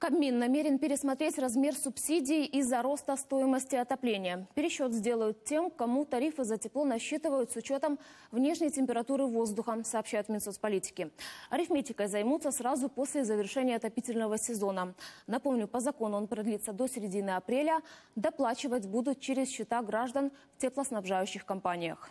Кабмин намерен пересмотреть размер субсидий из-за роста стоимости отопления. Пересчет сделают тем, кому тарифы за тепло насчитывают с учетом внешней температуры воздуха, сообщают в Минсоцполитики. Арифметикой займутся сразу после завершения отопительного сезона. Напомню, по закону он продлится до середины апреля. Доплачивать будут через счета граждан в теплоснабжающих компаниях.